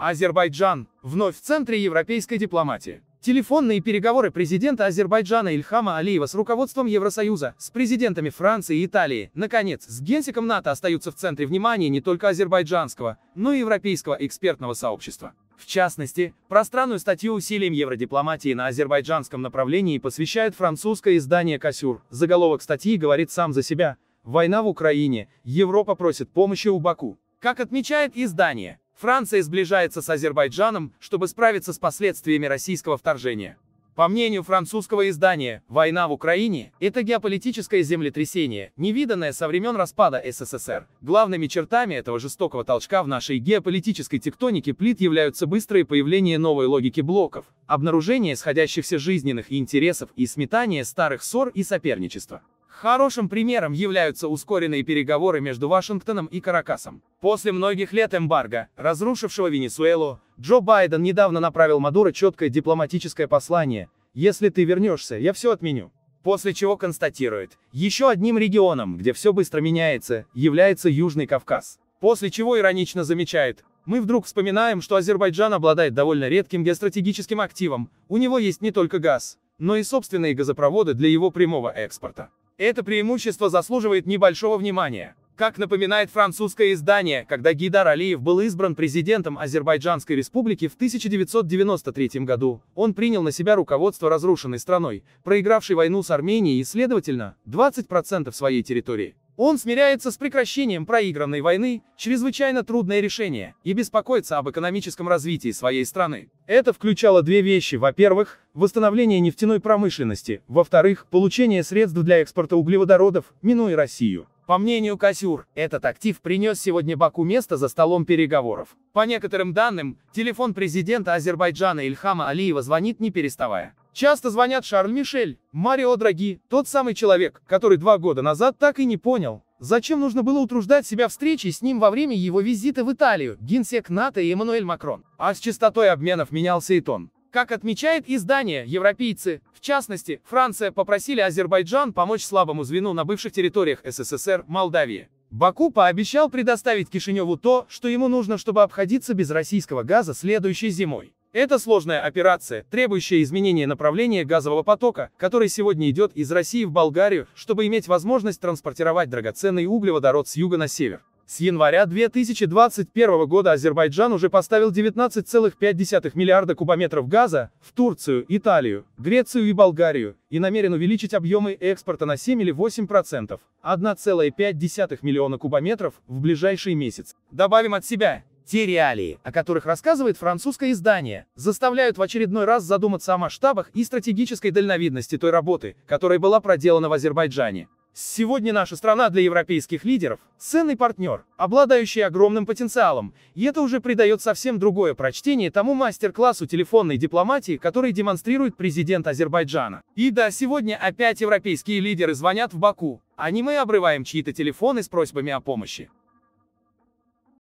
Азербайджан вновь в центре европейской дипломатии. Телефонные переговоры президента Азербайджана Ильхама Алиева с руководством Евросоюза, с президентами Франции и Италии, наконец, с генсеком НАТО остаются в центре внимания не только азербайджанского, но и европейского экспертного сообщества. В частности, пространную статью усилиям евродипломатии на азербайджанском направлении посвящает французское издание «Кассюр». Заголовок статьи говорит сам за себя. «Война в Украине. Европа просит помощи у Баку». Как отмечает издание, Франция сближается с Азербайджаном, чтобы справиться с последствиями российского вторжения. По мнению французского издания, война в Украине – это геополитическое землетрясение, невиданное со времен распада СССР. Главными чертами этого жестокого толчка в нашей геополитической тектонике плит являются быстрое появление новой логики блоков, обнаружение сходящихся жизненных интересов и сметание старых ссор и соперничества. Хорошим примером являются ускоренные переговоры между Вашингтоном и Каракасом. После многих лет эмбарго, разрушившего Венесуэлу, Джо Байден недавно направил Мадуро четкое дипломатическое послание «Если ты вернешься, я все отменю». После чего констатирует, еще одним регионом, где все быстро меняется, является Южный Кавказ. После чего иронично замечает, мы вдруг вспоминаем, что Азербайджан обладает довольно редким геостратегическим активом, у него есть не только газ, но и собственные газопроводы для его прямого экспорта. Это преимущество заслуживает небольшого внимания. Как напоминает французское издание, когда Гидар Алиев был избран президентом Азербайджанской республики в 1993 году, он принял на себя руководство разрушенной страной, проигравшей войну с Арменией и, следовательно, 20% своей территории. Он смиряется с прекращением проигранной войны, чрезвычайно трудное решение, и беспокоится об экономическом развитии своей страны. Это включало две вещи. Во-первых, восстановление нефтяной промышленности. Во-вторых, получение средств для экспорта углеводородов, минуя Россию. По мнению Косюр, этот актив принес сегодня Баку место за столом переговоров. По некоторым данным, телефон президента Азербайджана Ильхама Алиева звонит не переставая. Часто звонят Шарль Мишель, Марио Драги, тот самый человек, который два года назад так и не понял, зачем нужно было утруждать себя встречей с ним во время его визита в Италию, генсек НАТО и Эммануэль Макрон. А с частотой обменов менялся и тон. Как отмечает издание, европейцы, в частности, Франция попросили Азербайджан помочь слабому звену на бывших территориях СССР, Молдавии. Баку пообещал предоставить Кишиневу то, что ему нужно, чтобы обходиться без российского газа следующей зимой. Это сложная операция, требующая изменения направления газового потока, который сегодня идет из России в Болгарию, чтобы иметь возможность транспортировать драгоценный углеводород с юга на север. С января 2021 года Азербайджан уже поставил 19,5 миллиарда кубометров газа в Турцию, Италию, Грецию и Болгарию и намерен увеличить объемы экспорта на 7 или 8%, 1,5 миллиона кубометров в ближайший месяц. Добавим от себя, те реалии, о которых рассказывает французское издание, заставляют в очередной раз задуматься о масштабах и стратегической дальновидности той работы, которая была проделана в Азербайджане. Сегодня наша страна для европейских лидеров – ценный партнер, обладающий огромным потенциалом, и это уже придает совсем другое прочтение тому мастер-классу телефонной дипломатии, который демонстрирует президент Азербайджана. И да, сегодня опять европейские лидеры звонят в Баку, а не мы обрываем чьи-то телефоны с просьбами о помощи.